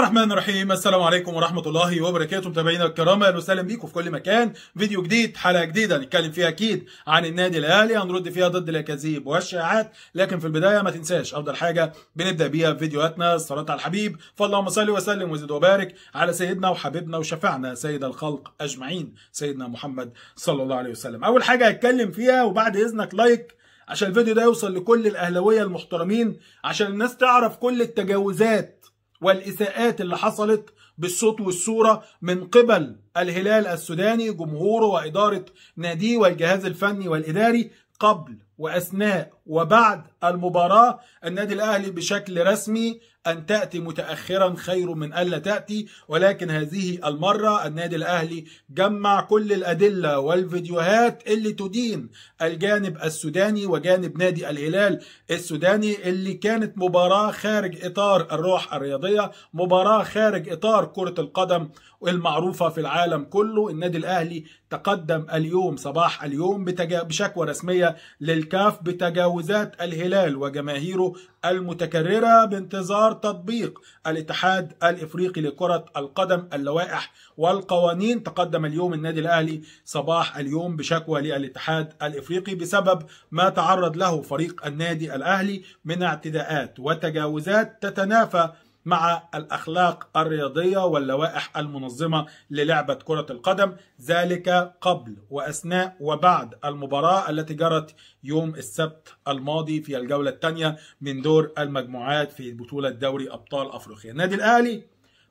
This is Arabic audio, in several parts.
الرحمن الرحيم السلام عليكم ورحمة الله وبركاته متابعينا الكرام اهلا وسهلا بيكم في كل مكان فيديو جديد حلقة جديدة هنتكلم فيها اكيد عن النادي الاهلي هنرد فيها ضد الاكاذيب والشائعات لكن في البداية ما تنساش افضل حاجة بنبدأ بيها في فيديوهاتنا الصلاة على الحبيب فاللهم صل وسلم وزد وبارك على سيدنا وحبيبنا وشفعنا سيد الخلق اجمعين سيدنا محمد صلى الله عليه وسلم اول حاجة هتكلم فيها وبعد اذنك لايك عشان الفيديو ده يوصل لكل الاهلاويه المحترمين عشان الناس تعرف كل التجاوزات والإساءات اللي حصلت بالصوت والصورة من قبل الهلال السوداني جمهوره وإدارة ناديه والجهاز الفني والإداري قبل وأثناء وبعد المباراة النادي الأهلي بشكل رسمي أن تأتي متأخرا خير من ألا تأتي ولكن هذه المرة النادي الأهلي جمع كل الأدلة والفيديوهات اللي تدين الجانب السوداني وجانب نادي الهلال السوداني اللي كانت مباراة خارج إطار الروح الرياضية مباراة خارج إطار كرة القدم المعروفة في العالم كله النادي الأهلي تقدم اليوم صباح اليوم بشكوى رسمية للكاف بتجاوز ذات الهلال وجماهيره المتكررة بانتظار تطبيق الاتحاد الإفريقي لكرة القدم اللوائح والقوانين تقدم اليوم النادي الأهلي صباح اليوم بشكوى للاتحاد الإفريقي بسبب ما تعرض له فريق النادي الأهلي من اعتداءات وتجاوزات تتنافى مع الأخلاق الرياضية واللوائح المنظمة للعبة كرة القدم ذلك قبل وأثناء وبعد المباراة التي جرت يوم السبت الماضي في الجولة الثانية من دور المجموعات في بطولة دوري أبطال أفريقيا النادي الأهلي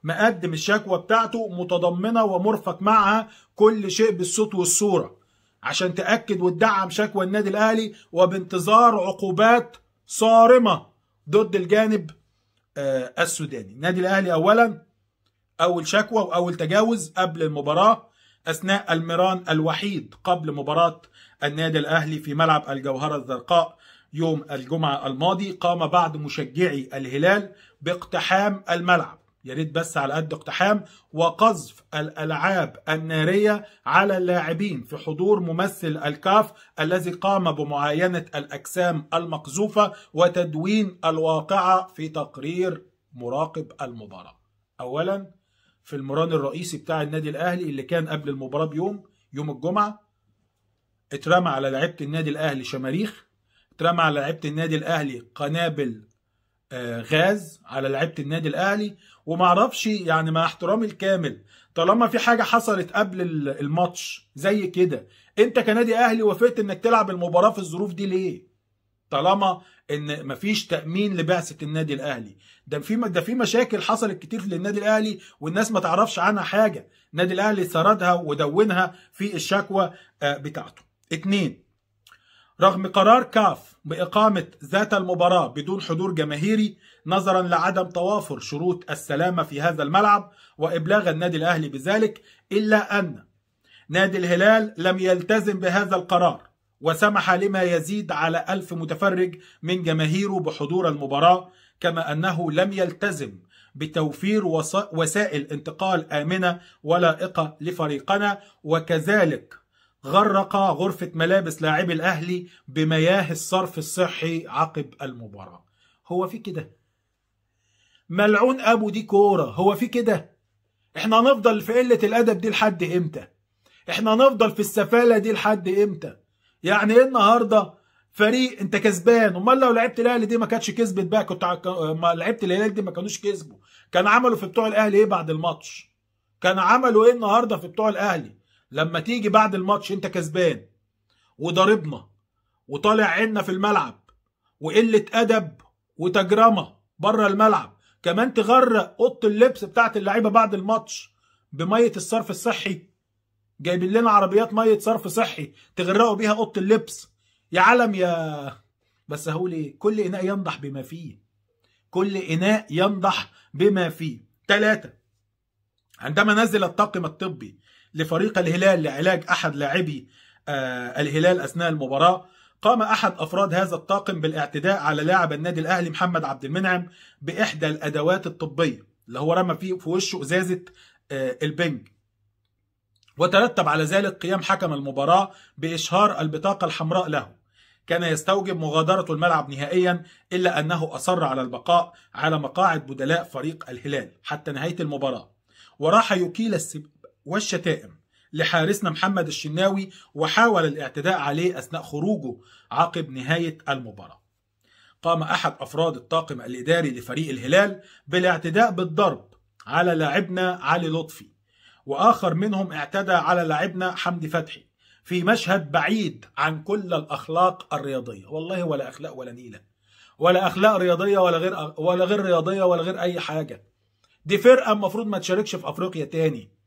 مقدم الشكوى بتاعته متضمنة ومرفق معها كل شيء بالصوت والصورة عشان تأكد وتدعم شكوى النادي الأهلي وبانتظار عقوبات صارمة ضد الجانب آه، السوداني النادي الاهلي اولا اول شكوى واول تجاوز قبل المباراه اثناء المران الوحيد قبل مباراه النادي الاهلي في ملعب الجوهره الزرقاء يوم الجمعه الماضي قام بعض مشجعي الهلال باقتحام الملعب يا ريت بس على قد اقتحام وقذف الالعاب الناريه على اللاعبين في حضور ممثل الكاف الذي قام بمعاينه الاجسام المقذوفه وتدوين الواقعه في تقرير مراقب المباراه. اولا في المران الرئيسي بتاع النادي الاهلي اللي كان قبل المباراه بيوم يوم الجمعه اترمى على لعيبه النادي الاهلي شماريخ اترمى على لعيبه النادي الاهلي قنابل آه، غاز على لعيبه النادي الاهلي وما اعرفش يعني مع احترامي الكامل طالما في حاجه حصلت قبل الماتش زي كده انت كنادي اهلي وافقت انك تلعب المباراه في الظروف دي ليه طالما ان مفيش تامين لبعثه النادي الاهلي ده في ده في مشاكل حصلت كتير للنادي الاهلي والناس ما تعرفش عنها حاجه النادي الاهلي سردها ودونها في الشكوى آه، بتاعته اتنين رغم قرار كاف بإقامة ذات المباراة بدون حضور جماهيري نظرا لعدم توافر شروط السلامة في هذا الملعب وإبلاغ النادي الأهلي بذلك إلا أن نادي الهلال لم يلتزم بهذا القرار وسمح لما يزيد على ألف متفرج من جماهيره بحضور المباراة كما أنه لم يلتزم بتوفير وسائل انتقال آمنة ولائقة لفريقنا وكذلك غرق غرفة ملابس لاعبي الأهلي بمياه الصرف الصحي عقب المباراة هو في كده ملعون ابو دي كوره هو في كده احنا هنفضل في قله الادب دي لحد امتى احنا هنفضل في السفاله دي لحد امتى يعني ايه النهارده فريق انت كسبان امال لو لعبت الاهلي دي ما كانتش كسبت بقى كنت ما لعبت الهلال دي ما كانوش كسبوا كان عملوا في بتوع الاهلي ايه بعد الماتش كان عملوا ايه النهارده في بتوع الاهلي لما تيجي بعد الماتش انت كسبان وضاربنا وطالع عنا في الملعب وقله ادب وتجرمه بره الملعب كمان تغرق اوضه اللبس بتاعت اللعيبه بعد الماتش بميه الصرف الصحي جايبين لنا عربيات ميه صرف صحي تغرقوا بيها اوضه اللبس يا علم يا بس هقول ايه كل اناء ينضح بما فيه كل اناء ينضح بما فيه ثلاثة عندما نزل الطاقم الطبي لفريق الهلال لعلاج احد لاعبي آه الهلال اثناء المباراه قام أحد أفراد هذا الطاقم بالاعتداء على لاعب النادي الأهلي محمد عبد المنعم بإحدى الأدوات الطبية اللي هو رمى فيه في وشه إزازة آه، البنج وترتب على ذلك قيام حكم المباراة بإشهار البطاقة الحمراء له كان يستوجب مغادرة الملعب نهائيا إلا أنه أصر على البقاء على مقاعد بدلاء فريق الهلال حتى نهاية المباراة وراح يكيل السب والشتائم لحارسنا محمد الشناوي وحاول الاعتداء عليه أثناء خروجه عقب نهاية المباراة قام أحد أفراد الطاقم الإداري لفريق الهلال بالاعتداء بالضرب على لاعبنا علي لطفي وآخر منهم اعتدى على لاعبنا حمدي فتحي في مشهد بعيد عن كل الأخلاق الرياضية والله ولا أخلاق ولا نيلة ولا أخلاق رياضية ولا غير ولا غير رياضية ولا غير أي حاجة دي فرقة المفروض ما تشاركش في أفريقيا تاني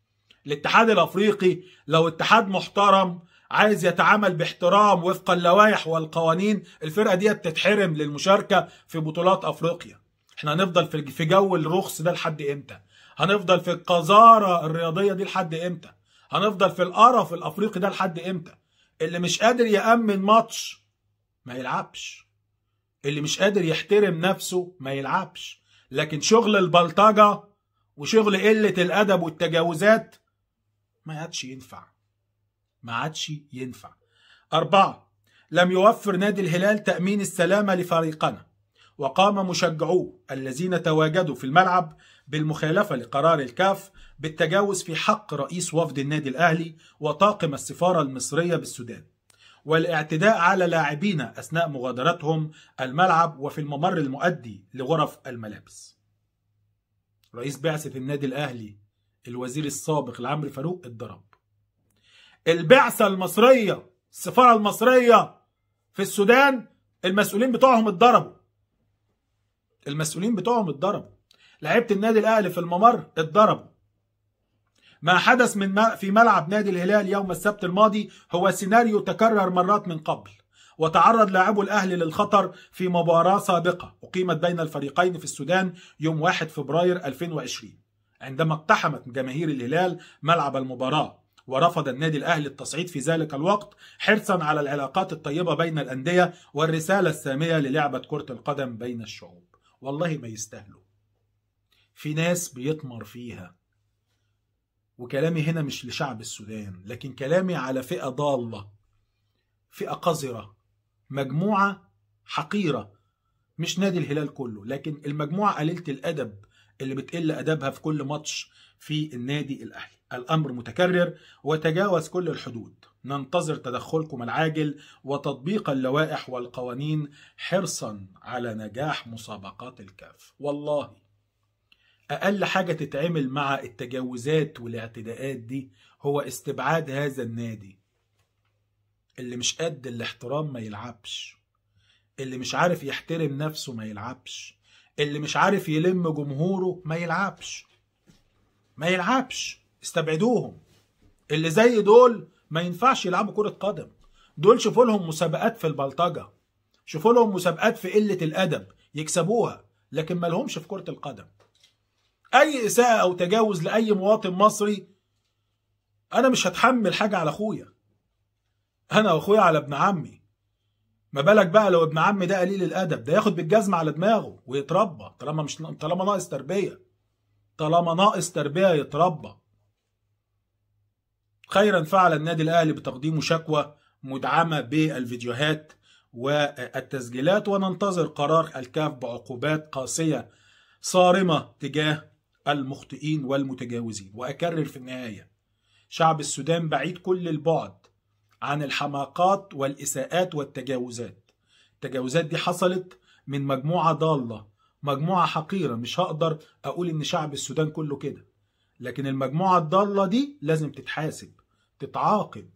الاتحاد الافريقي لو اتحاد محترم عايز يتعامل باحترام وفق اللوائح والقوانين الفرقه دي تتحرم للمشاركه في بطولات افريقيا احنا هنفضل في جو الرخص ده لحد امتى هنفضل في القذاره الرياضيه دي لحد امتى هنفضل في القرف الافريقي ده لحد امتى اللي مش قادر يامن ماتش ما يلعبش اللي مش قادر يحترم نفسه ما يلعبش لكن شغل البلطجه وشغل قله الادب والتجاوزات ما عادش ينفع ما عادش ينفع أربعة لم يوفر نادي الهلال تأمين السلامة لفريقنا وقام مشجعوه الذين تواجدوا في الملعب بالمخالفة لقرار الكاف بالتجاوز في حق رئيس وفد النادي الأهلي وطاقم السفارة المصرية بالسودان والاعتداء على لاعبين أثناء مغادرتهم الملعب وفي الممر المؤدي لغرف الملابس رئيس بعثة النادي الأهلي الوزير السابق لعمرو فاروق اتضرب البعثة المصرية السفارة المصرية في السودان المسؤولين بتوعهم اتضربوا المسؤولين بتوعهم اتضربوا لعيبة النادي الأهلي في الممر اتضربوا ما حدث من في ملعب نادي الهلال يوم السبت الماضي هو سيناريو تكرر مرات من قبل وتعرض لاعبو الأهلي للخطر في مباراة سابقة أقيمت بين الفريقين في السودان يوم 1 فبراير 2020 عندما اقتحمت جماهير الهلال ملعب المباراه ورفض النادي الاهلي التصعيد في ذلك الوقت حرصا على العلاقات الطيبه بين الانديه والرساله الساميه للعبه كره القدم بين الشعوب والله ما يستاهلوا في ناس بيطمر فيها وكلامي هنا مش لشعب السودان لكن كلامي على فئه ضاله فئه قذره مجموعه حقيره مش نادي الهلال كله لكن المجموعه قليله الادب اللي بتقل أدابها في كل ماتش في النادي الأهلي الأمر متكرر وتجاوز كل الحدود ننتظر تدخلكم العاجل وتطبيق اللوائح والقوانين حرصا على نجاح مسابقات الكاف والله أقل حاجة تتعمل مع التجاوزات والاعتداءات دي هو استبعاد هذا النادي اللي مش قد الاحترام ما يلعبش اللي مش عارف يحترم نفسه ما يلعبش اللي مش عارف يلم جمهوره ما يلعبش ما يلعبش استبعدوهم اللي زي دول ما ينفعش يلعبوا كرة قدم دول شوفوا لهم مسابقات في البلطجة شوفوا لهم مسابقات في قلة الأدب يكسبوها لكن ما لهمش في كرة القدم أي إساءة أو تجاوز لأي مواطن مصري أنا مش هتحمل حاجة على أخويا أنا وأخويا على ابن عمي ما بالك بقى لو ابن عمي ده قليل الادب ده ياخد بالجزمه على دماغه ويتربى طالما مش طالما ناقص تربيه طالما ناقص تربيه يتربى خيرا فعل النادي الاهلي بتقديم شكوى مدعمه بالفيديوهات والتسجيلات وننتظر قرار الكاف بعقوبات قاسيه صارمه تجاه المخطئين والمتجاوزين واكرر في النهايه شعب السودان بعيد كل البعد عن الحماقات والإساءات والتجاوزات التجاوزات دي حصلت من مجموعة ضالة مجموعة حقيرة مش هقدر أقول إن شعب السودان كله كده لكن المجموعة الضالة دي لازم تتحاسب تتعاقب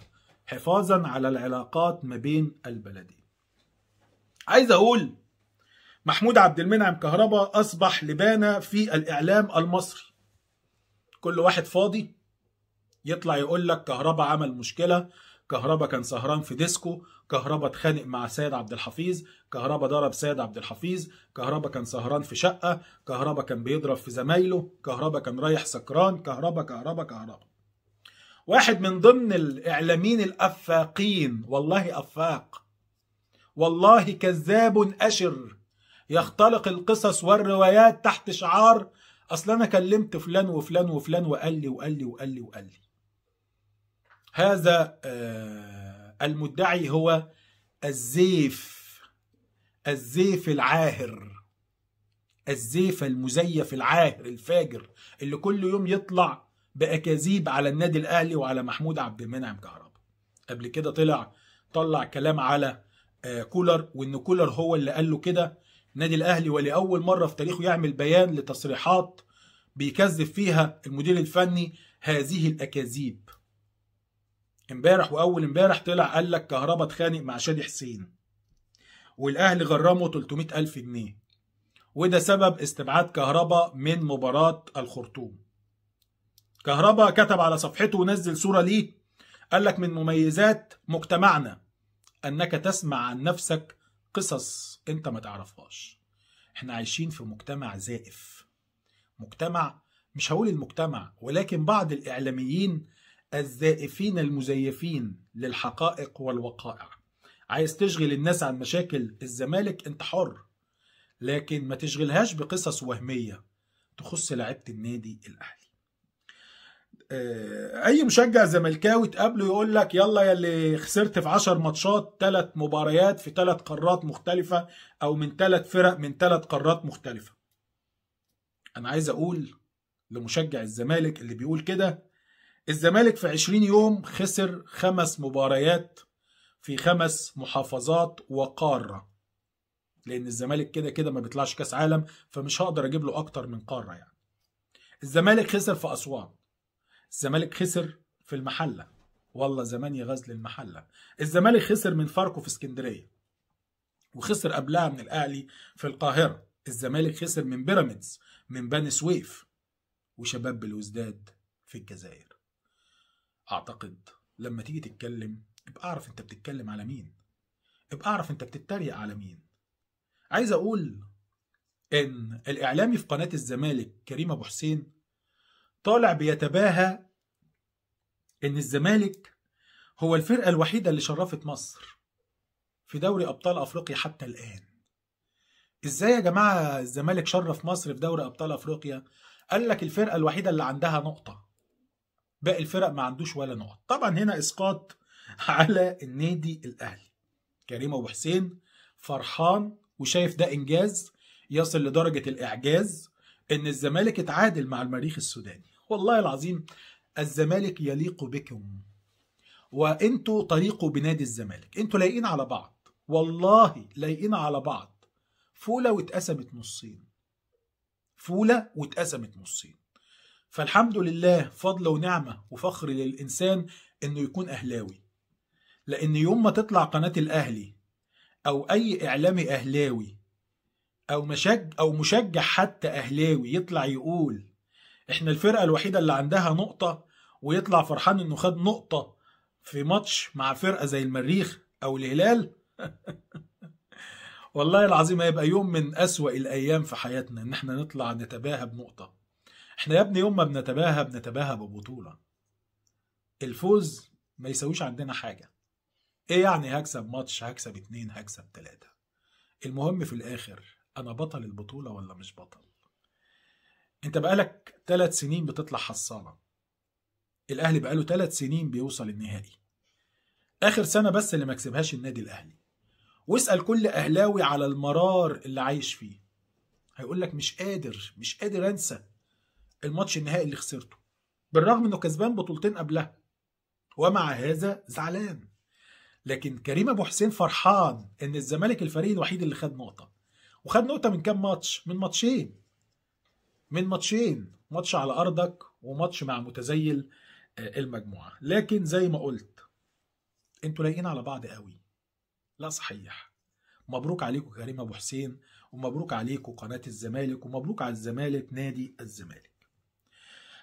حفاظا على العلاقات ما بين البلدين عايز أقول محمود عبد المنعم كهربا أصبح لبانة في الإعلام المصري كل واحد فاضي يطلع يقول لك كهربا عمل مشكلة كهربا كان سهران في ديسكو كهربا اتخانق مع سيد عبد الحفيظ كهربا ضرب سيد عبد الحفيظ كهربا كان سهران في شقة كهربا كان بيضرب في زمايله كهربا كان رايح سكران كهربا كهربا كهربا واحد من ضمن الإعلاميين الأفاقين والله أفاق والله كذاب أشر يختلق القصص والروايات تحت شعار أصل أنا كلمت فلان وفلان وفلان وقال لي وقال لي وقال لي وقال لي هذا آه، المدعي هو الزيف الزيف العاهر الزيف المزيف العاهر الفاجر اللي كل يوم يطلع باكاذيب على النادي الاهلي وعلى محمود عبد المنعم كهربا قبل كده طلع طلع كلام على آه، كولر وان كولر هو اللي قال له كده النادي الاهلي ولاول مره في تاريخه يعمل بيان لتصريحات بيكذب فيها المدير الفني هذه الاكاذيب امبارح واول امبارح طلع قال لك كهربا اتخانق مع شادي حسين والاهلي غرمه 300 الف جنيه وده سبب استبعاد كهربا من مباراه الخرطوم كهربا كتب على صفحته ونزل صوره ليه قال لك من مميزات مجتمعنا انك تسمع عن نفسك قصص انت ما تعرفهاش احنا عايشين في مجتمع زائف مجتمع مش هقول المجتمع ولكن بعض الاعلاميين الزائفين المزيفين للحقائق والوقائع عايز تشغل الناس عن مشاكل الزمالك انت حر لكن ما تشغلهاش بقصص وهمية تخص لعيبة النادي الأهلي آه، اي مشجع زملكاوي تقابله يقول لك يلا يا اللي خسرت في 10 ماتشات ثلاث مباريات في ثلاث قارات مختلفه او من ثلاث فرق من ثلاث قارات مختلفه انا عايز اقول لمشجع الزمالك اللي بيقول كده الزمالك في 20 يوم خسر خمس مباريات في خمس محافظات وقارة لأن الزمالك كده كده ما بيطلعش كاس عالم فمش هقدر أجيب له أكتر من قارة يعني الزمالك خسر في أسوان الزمالك خسر في المحلة والله زمان يا غزل المحلة الزمالك خسر من فاركو في اسكندرية وخسر قبلها من الأهلي في القاهرة الزمالك خسر من بيراميدز من بني سويف وشباب بالوزداد في الجزائر اعتقد لما تيجي تتكلم ابقى اعرف انت بتتكلم على مين ابقى اعرف انت بتتريق على مين عايز اقول ان الاعلامي في قناه الزمالك كريم ابو حسين طالع بيتباهى ان الزمالك هو الفرقه الوحيده اللي شرفت مصر في دوري ابطال افريقيا حتى الان ازاي يا جماعه الزمالك شرف مصر في دوري ابطال افريقيا قال لك الفرقه الوحيده اللي عندها نقطه باقي الفرق ما عندوش ولا نقط طبعا هنا اسقاط على النادي الاهلي كريم ابو حسين فرحان وشايف ده انجاز يصل لدرجه الاعجاز ان الزمالك اتعادل مع المريخ السوداني والله العظيم الزمالك يليق بكم وانتوا طريقوا بنادي الزمالك انتوا لايقين على بعض والله لايقين على بعض فوله واتقسمت نصين فوله واتقسمت نصين فالحمد لله فضل ونعمة وفخر للإنسان إنه يكون أهلاوي لأن يوم ما تطلع قناة الأهلي أو أي إعلامي أهلاوي أو مشج أو مشجع حتى أهلاوي يطلع يقول إحنا الفرقة الوحيدة اللي عندها نقطة ويطلع فرحان إنه خد نقطة في ماتش مع فرقة زي المريخ أو الهلال والله العظيم هيبقى يوم من أسوأ الأيام في حياتنا إن إحنا نطلع نتباهى بنقطة احنا يا ابني يوم ما بنتباهى بنتباهى ببطولة الفوز ما يسويش عندنا حاجة ايه يعني هكسب ماتش هكسب اتنين هكسب تلاتة المهم في الاخر انا بطل البطولة ولا مش بطل انت بقالك تلات سنين بتطلع حصالة الاهلي بقاله تلات سنين بيوصل النهائي اخر سنة بس اللي ما كسبهاش النادي الاهلي واسأل كل اهلاوي على المرار اللي عايش فيه هيقول لك مش قادر مش قادر انسى الماتش النهائي اللي خسرته بالرغم انه كسبان بطولتين قبلها ومع هذا زعلان لكن كريم ابو حسين فرحان ان الزمالك الفريق الوحيد اللي خد نقطه وخد نقطه من كام ماتش من ماتشين من ماتشين ماتش على ارضك وماتش مع متزيل آه، المجموعه لكن زي ما قلت انتوا لايقين على بعض قوي لا صحيح مبروك عليكم كريم ابو حسين ومبروك عليكم قناه الزمالك ومبروك على الزمالك نادي الزمالك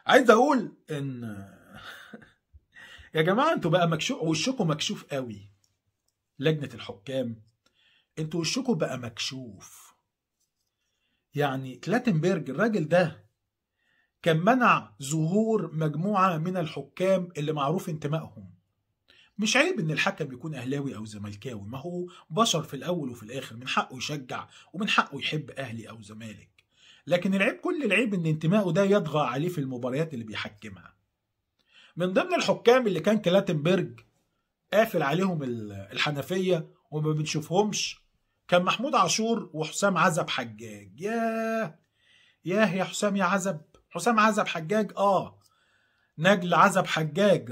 عايز اقول ان يا جماعه انتوا بقى مكشوف وشكم مكشوف قوي لجنه الحكام انتوا وشكم بقى مكشوف يعني كلاتنبرج الراجل ده كان منع ظهور مجموعه من الحكام اللي معروف انتمائهم مش عيب ان الحكم يكون اهلاوي او زملكاوي ما هو بشر في الاول وفي الاخر من حقه يشجع ومن حقه يحب اهلي او زمالك لكن العيب كل العيب ان انتمائه ده يطغى عليه في المباريات اللي بيحكمها من ضمن الحكام اللي كان كلاتنبرج قافل عليهم الحنفيه وما بنشوفهمش كان محمود عاشور وحسام عزب حجاج ياه ياه يا حسام يا عزب حسام عزب حجاج اه نجل عزب حجاج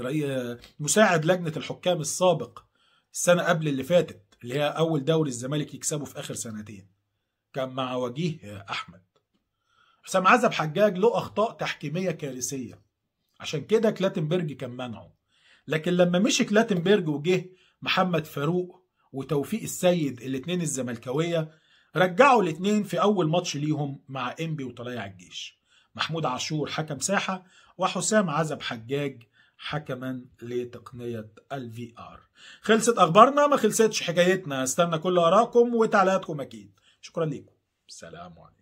مساعد لجنه الحكام السابق السنه قبل اللي فاتت اللي هي اول دوري الزمالك يكسبه في اخر سنتين كان مع وجيه احمد حسام عزب حجاج له اخطاء تحكيميه كارثيه عشان كده كلاتنبرج كان منعه لكن لما مشي كلاتنبرج وجه محمد فاروق وتوفيق السيد الاثنين الزملكاويه رجعوا الاثنين في اول ماتش ليهم مع انبي وطلائع الجيش محمود عاشور حكم ساحه وحسام عزب حجاج حكما لتقنية الفي ار خلصت اخبارنا ما خلصتش حكايتنا استنى كل ارائكم وتعليقاتكم اكيد شكرا لكم سلام عليكم